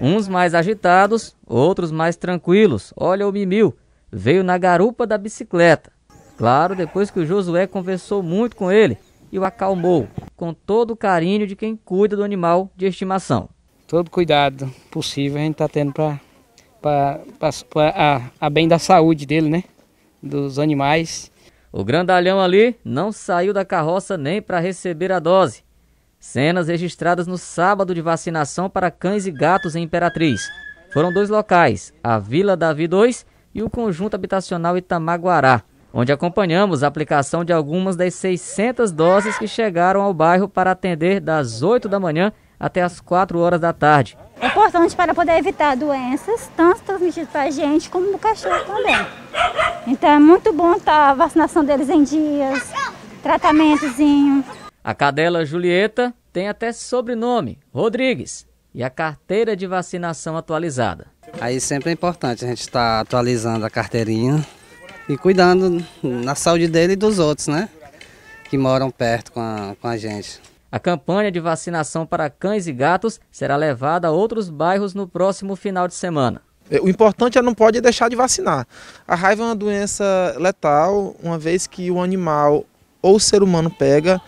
Uns mais agitados, outros mais tranquilos. Olha o Mimil, veio na garupa da bicicleta. Claro, depois que o Josué conversou muito com ele e o acalmou, com todo o carinho de quem cuida do animal de estimação. Todo cuidado possível a gente está tendo para a, a bem da saúde dele, né? Dos animais. O grandalhão ali não saiu da carroça nem para receber a dose. Cenas registradas no sábado de vacinação para cães e gatos em Imperatriz. Foram dois locais, a Vila Davi 2 e o Conjunto Habitacional Itamaguará, onde acompanhamos a aplicação de algumas das 600 doses que chegaram ao bairro para atender das 8 da manhã até as 4 horas da tarde. É importante para poder evitar doenças, tanto transmitidas para a gente como no cachorro também. Então é muito bom estar tá a vacinação deles em dias, tratamentozinho. A cadela Julieta tem até sobrenome, Rodrigues, e a carteira de vacinação atualizada. Aí sempre é importante a gente estar tá atualizando a carteirinha e cuidando na saúde dele e dos outros, né? Que moram perto com a, com a gente. A campanha de vacinação para cães e gatos será levada a outros bairros no próximo final de semana. É, o importante é não pode deixar de vacinar. A raiva é uma doença letal, uma vez que o animal ou o ser humano pega,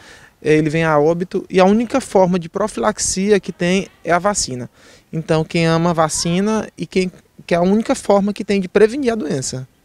é, ele vem a óbito e a única forma de profilaxia que tem é a vacina. Então, quem ama vacina e quem que é a única forma que tem de prevenir a doença.